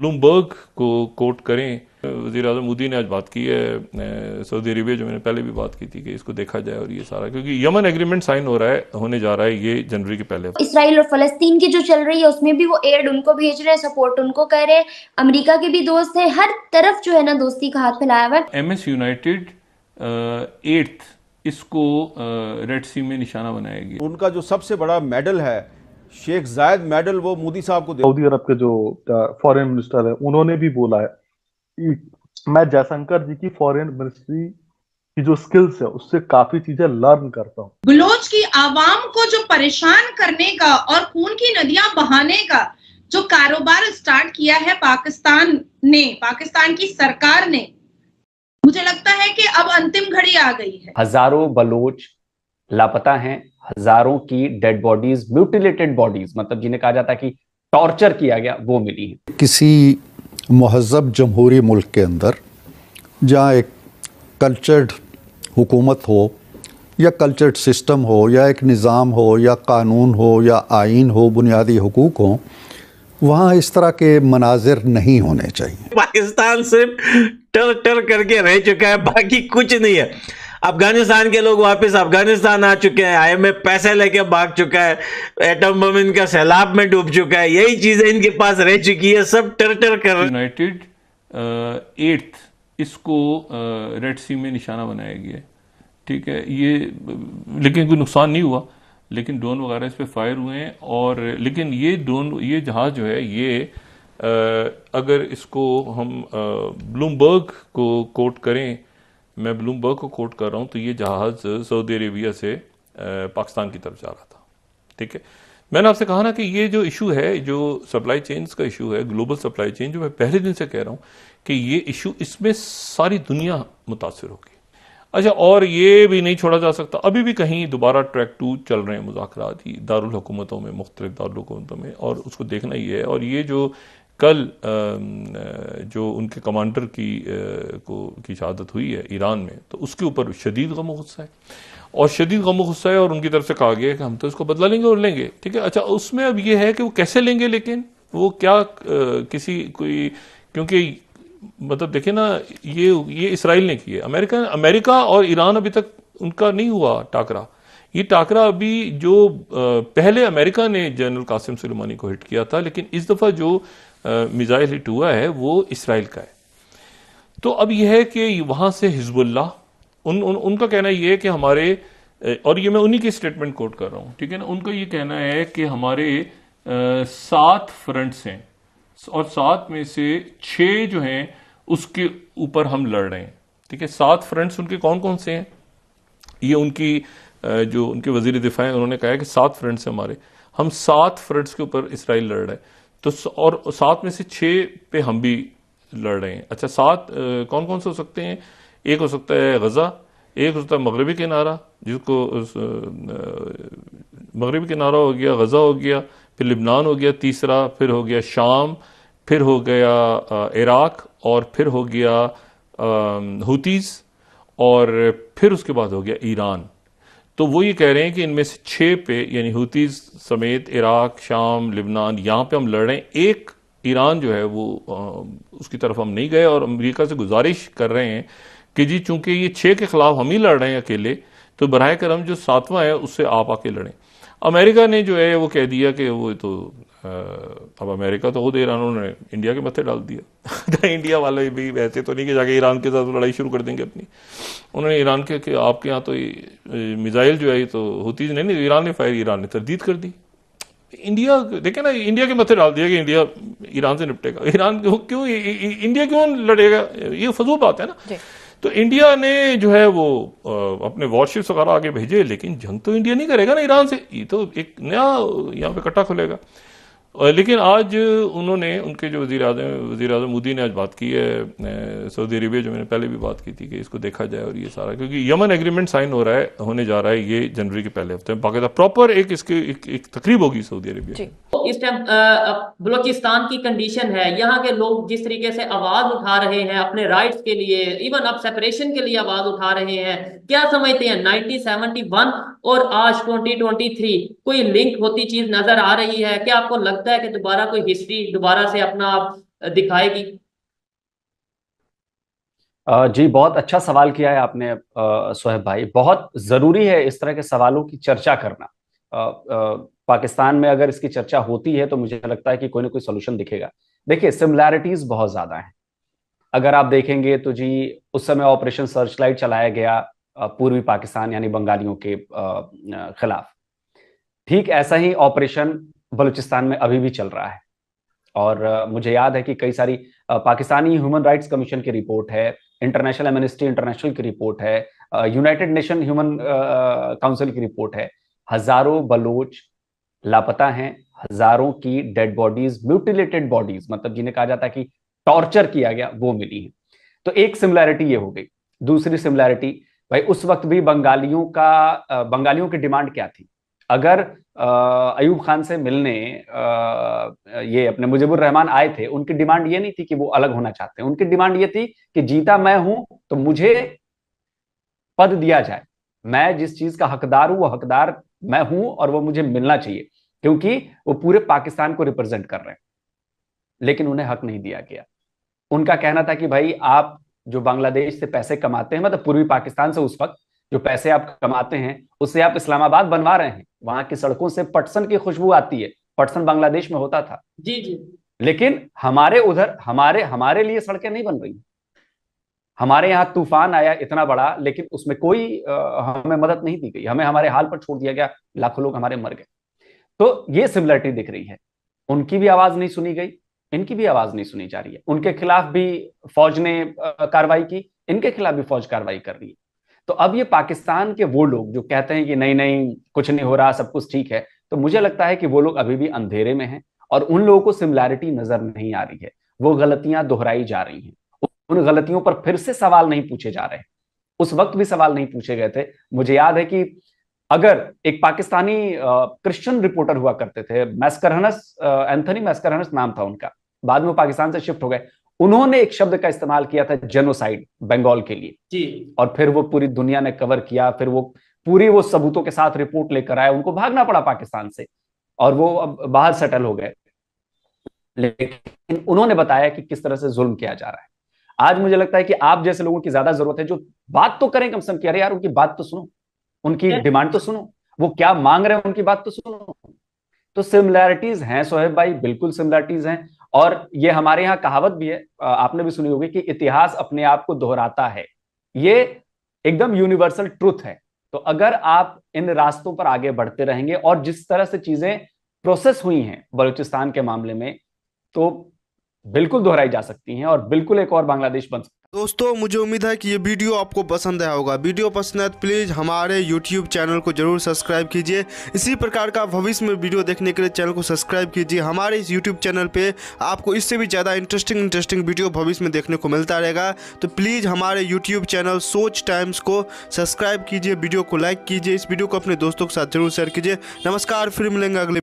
Bloomberg को coat करें वजी अजम मोदी ने आज बात की है सऊदी अरबिया जो मैंने पहले भी बात की थी कि इसको देखा जाए और ये सारा क्योंकि यमन एग्रीमेंट साइन हो रहा है होने जा रहा है ये जनवरी के पहले इसराइल और फलस्तीन की जो चल रही है उसमें भी वो एड उनको भेज रहे हैं सपोर्ट उनको कह रहे हैं अमरीका के भी दोस्त है हर तरफ जो है ना दोस्ती का हाथ फैलाया हुआ एम एस यूनाइटेड एट्थ इसको रेड सी में निशाना बनाएगी उनका जो सबसे बड़ा मेडल है शेख जायद मेडल वो मोदी साहब को सऊदी अरब के जो फॉरेन मिनिस्टर है उन्होंने भी बोला है मैं जयशंकर जी की फॉरेन मिनिस्ट्री की जो स्किल्स है उससे काफी चीजें लर्न करता हूँ बलोच की आवाम को जो परेशान करने का और खून की नदियां बहाने का जो कारोबार स्टार्ट किया है पाकिस्तान ने पाकिस्तान की सरकार ने मुझे लगता है कि अब अंतिम घड़ी आ गई है हजारों बलोच लापता हैं हजारों की डेड बॉडीज म्यूटिलेटेड बॉडीज मतलब जिन्हें कहा जाता है कि टॉर्चर किया गया वो मिली है किसी महजब जमहूरी मुल्क के अंदर जहाँ एक कल्चर्ड हुकूमत हो या कल्चर्ड सिस्टम हो या एक निज़ाम हो या कानून हो या आइन हो बुनियादी हकूक हो वहाँ इस तरह के मनाजिर नहीं होने चाहिए पाकिस्तान सिर्फ टर टर करके रह चुका है बाकी कुछ नहीं है अफगानिस्तान के लोग वापस अफगानिस्तान आ चुके हैं आई आईएमएफ पैसे लेके भाग चुका है एटम बम इनका सैलाब में डूब चुका है यही चीजें इनके पास रह चुकी है सब टर टर कर यूनाइटेड एट्थ uh, इसको रेड uh, सी में निशाना बनाया गया है ठीक है ये लेकिन कोई नुकसान नहीं हुआ लेकिन ड्रोन वगैरह इस पर फायर हुए हैं और लेकिन ये ड्रोन ये जहाज़ जो है ये आ, uh, अगर इसको हम ब्लूमबर्ग को कोट करें मैं ब्लूमबर्ग को कोट कर रहा हूँ तो ये जहाज़ सऊदी अरेबिया से पाकिस्तान की तरफ जा रहा था ठीक है मैंने आपसे कहा ना कि ये जो इशू है जो सप्लाई चेन का इशू है ग्लोबल सप्लाई चेन जो मैं पहले दिन से कह रहा हूँ कि ये इशू इसमें सारी दुनिया मुतासर होगी अच्छा और ये भी नहीं छोड़ा जा सकता अभी भी कहीं दोबारा ट्रैक टू चल रहे हैं मुजाकर दारकूमतों में मुख्तलिफ दारकूमतों में और उसको देखना ही है और ये जो कल जो उनके कमांडर की को की शहादत हुई है ईरान में तो उसके ऊपर शदीद गम गुस्सा है और शदीद गम गुस्सा है और उनकी तरफ से कहा गया कि हम तो इसको बदला लेंगे और लेंगे ठीक है अच्छा उसमें अब यह है कि वो कैसे लेंगे लेकिन वो क्या किसी कोई क्योंकि मतलब देखें ना ये ये इसराइल ने की है अमेरिका अमेरिका और ईरान अभी तक उनका नहीं हुआ टाकरा ये टाकरा अभी जो पहले अमेरिका ने जनरल कासिम सुलेमानी को हिट किया था लेकिन इस दफ़ा जो मिज़ाइल हिट हुआ है वो इसराइल का है तो अब यह है कि वहां से हिजबुल्ला उन, उन उनका कहना यह है कि हमारे और ये मैं उन्हीं के स्टेटमेंट कोट कर रहा हूं ठीक है ना उनका ये कहना है कि हमारे सात फ्रंट्स हैं और सात में से छह जो हैं उसके ऊपर हम लड़ रहे हैं ठीक है सात फ्रंट्स उनके कौन कौन से हैं ये उनकी जो उनके वजीर दिफा है उन्होंने कहा है कि सात फ्रंट्स हमारे हम सात फ्रंट्स के ऊपर इसराइल लड़ रहा है तो और सात में से छः पे हम भी लड़ रहे हैं अच्छा सात कौन कौन से हो सकते हैं एक हो सकता है गज़ा एक हो सकता है मगरबी किनारा जिसको मगरबी किनारा हो गया गज़ा हो गया फिर लिबनान हो गया तीसरा फिर हो गया शाम फिर हो गया इराक और फिर हो गया हुतीस और फिर उसके बाद हो गया ईरान तो वो ये कह रहे हैं कि इनमें से छः पे यानी हूती समेत इराक शाम लिबनान यहाँ पे हम लड़ रहे हैं एक ईरान जो है वो आ, उसकी तरफ हम नहीं गए और अमेरिका से गुजारिश कर रहे हैं कि जी चूंकि ये छः के ख़िलाफ़ हम ही लड़ रहे हैं अकेले तो बरह करम जो सातवां है उससे आप आके लड़ें अमेरिका ने जो है वो कह दिया कि वो तो अब अमेरिका तो खुद ईरान उन्होंने इंडिया के मत्थे डाल दिया तो इंडिया वाले भी वैसे तो नहीं कि जाके ईरान के साथ लड़ाई शुरू कर देंगे अपनी उन्होंने ईरान के कि आपके यहाँ तो मिज़ाइल जो है तो होती नहीं नहीं ईरान ने फायर ईरान ने तरदीद कर दी इंडिया देखे ना इंडिया के मत्थे डाल दिया कि इंडिया ईरान से निपटेगा ईरान क्यों इंडिया क्यों लड़ेगा ये फजूल बात है ना तो इंडिया ने जो है वो अपने वॉरशिप्स वगैरह आगे भेजे लेकिन जंग तो इंडिया नहीं करेगा ना ईरान से ये तो एक नया यहाँ पे कट्टा खुलेगा लेकिन आज उन्होंने उनके जो वजी अजम वजी अजम मोदी ने आज बात की है सऊदी अरबिया जो मैंने पहले भी बात की थी कि इसको देखा जाए और ये सारा क्योंकि यमन एग्रीमेंट साइन हो रहा है होने जा रहा है ये जनवरी के पहले हफ्ते में बाकायदा प्रॉपर एक इसके एक, एक तकरीब होगी सऊदी अरेबिया इस टाइम बलोचिस्तान की कंडीशन है यहाँ के लोग जिस तरीके से आवाज उठा रहे हैं अपने राइट के लिए इवन अब सेपरेशन के लिए आवाज उठा रहे हैं क्या समझते हैं 1971 और आज 2023 कोई लिंक होती चीज नजर आ रही है क्या आपको लग सकता है कि दोबारा कोई हिस्ट्री दोबारा से अपना आप दिखाएगी जी बहुत अच्छा सवाल किया है आपने सोहेब भाई बहुत ज़रूरी है इस तरह के सवालों की चर्चा करना आ, आ, पाकिस्तान में अगर इसकी चर्चा होती है तो मुझे लगता है कि कोई ना कोई सोल्यूशन दिखेगा देखिए सिमिलैरिटीज़ बहुत ज़्यादा हैं अगर आप देखेंगे तो जी उस समय ऑपरेशन सर्च लाइट चलाया गया पूर्वी पाकिस्तान यानी बंगालियों के खिलाफ ठीक ऐसा ही ऑपरेशन बलूचिस्तान में अभी भी चल रहा है और मुझे याद है कि कई सारी पाकिस्तानी ह्यूमन राइट्स कमीशन की रिपोर्ट है इंटरनेशनल एमनेस्टी इंटरनेशनल की रिपोर्ट है यूनाइटेड नेशन ह्यूमन काउंसिल की रिपोर्ट है हजारों बलोच लापता हैं हजारों की डेड बॉडीज म्यूटिलेटेड बॉडीज मतलब जिन्हें कहा जाता है कि टॉर्चर किया गया वो मिली है तो एक सिमिलैरिटी ये हो गई दूसरी सिमिलैरिटी भाई उस वक्त भी बंगालियों का बंगालियों की डिमांड क्या थी अगर अयूब खान से मिलने ये अपने मुजीबुर रहमान आए थे उनकी डिमांड ये नहीं थी कि वो अलग होना चाहते हैं उनकी डिमांड ये थी कि जीता मैं हूं तो मुझे पद दिया जाए मैं जिस चीज का हकदार हूं वो हकदार मैं हूं और वो मुझे मिलना चाहिए क्योंकि वो पूरे पाकिस्तान को रिप्रेजेंट कर रहे हैं लेकिन उन्हें हक नहीं दिया गया उनका कहना था कि भाई आप जो बांग्लादेश से पैसे कमाते हैं मतलब पूर्वी पाकिस्तान से उस वक्त जो पैसे आप कमाते हैं उससे आप इस्लामाबाद बनवा रहे हैं वहां की सड़कों से पटसन की खुशबू आती है पटसन बांग्लादेश में होता था जी जी लेकिन हमारे उधर हमारे हमारे लिए सड़कें नहीं बन रही हमारे यहाँ तूफान आया इतना बड़ा लेकिन उसमें कोई आ, हमें मदद नहीं दी गई हमें हमारे हाल पर छोड़ दिया गया लाखों लोग हमारे मर गए तो ये सिमिलरिटी दिख रही है उनकी भी आवाज नहीं सुनी गई इनकी भी आवाज नहीं सुनी जा रही है उनके खिलाफ भी फौज ने कार्रवाई की इनके खिलाफ भी फौज कार्रवाई कर रही है तो अब ये पाकिस्तान के वो लोग जो कहते हैं कि नहीं नहीं कुछ नहीं हो रहा सब कुछ ठीक है तो मुझे लगता है कि वो लोग अभी भी अंधेरे में हैं और उन लोगों को सिमिलैरिटी नजर नहीं आ रही है वो गलतियां दोहराई जा रही हैं उन गलतियों पर फिर से सवाल नहीं पूछे जा रहे उस वक्त भी सवाल नहीं पूछे गए थे मुझे याद है कि अगर एक पाकिस्तानी क्रिश्चियन रिपोर्टर हुआ करते थे मैस्करहनस एंथनी मैस्करहनस नाम था उनका बाद में पाकिस्तान से शिफ्ट हो गए उन्होंने एक शब्द का इस्तेमाल किया था जेनोसाइड बंगाल के लिए जी और फिर वो पूरी दुनिया ने कवर किया फिर वो पूरी वो सबूतों के साथ रिपोर्ट लेकर आया उनको भागना पड़ा पाकिस्तान से और वो अब बाहर सेटल हो गए लेकिन उन्होंने बताया कि किस तरह से जुल्म किया जा रहा है आज मुझे लगता है कि आप जैसे लोगों की ज्यादा जरूरत है जो बात तो करें कम से कम कि अरे यार उनकी बात तो सुनो उनकी डिमांड तो सुनो वो क्या मांग रहे हैं उनकी बात तो सुनो तो सिमिलैरिटीज हैं सोहेब भाई बिल्कुल सिमिलैरिटीज हैं और ये हमारे यहाँ कहावत भी है आपने भी सुनी होगी कि इतिहास अपने आप को दोहराता है ये एकदम यूनिवर्सल ट्रुथ है तो अगर आप इन रास्तों पर आगे बढ़ते रहेंगे और जिस तरह से चीजें प्रोसेस हुई हैं बलूचिस्तान के मामले में तो बिल्कुल दोहराई जा सकती हैं और बिल्कुल एक और बांग्लादेश बन सकता दोस्तों मुझे उम्मीद है कि ये वीडियो आपको पसंद आया होगा वीडियो पसंद आए तो प्लीज़ हमारे YouTube चैनल को जरूर सब्सक्राइब कीजिए इसी प्रकार का भविष्य में वीडियो देखने के लिए चैनल को सब्सक्राइब कीजिए हमारे इस YouTube चैनल पे आपको इससे भी ज़्यादा इंटरेस्टिंग इंटरेस्टिंग वीडियो भविष्य में देखने को मिलता रहेगा तो प्लीज़ हमारे यूट्यूब चैनल सोच टाइम्स को सब्सक्राइब कीजिए वीडियो को लाइक कीजिए इस वीडियो को अपने दोस्तों के साथ जरूर शेयर कीजिए नमस्कार फिर मिलेंगे अगले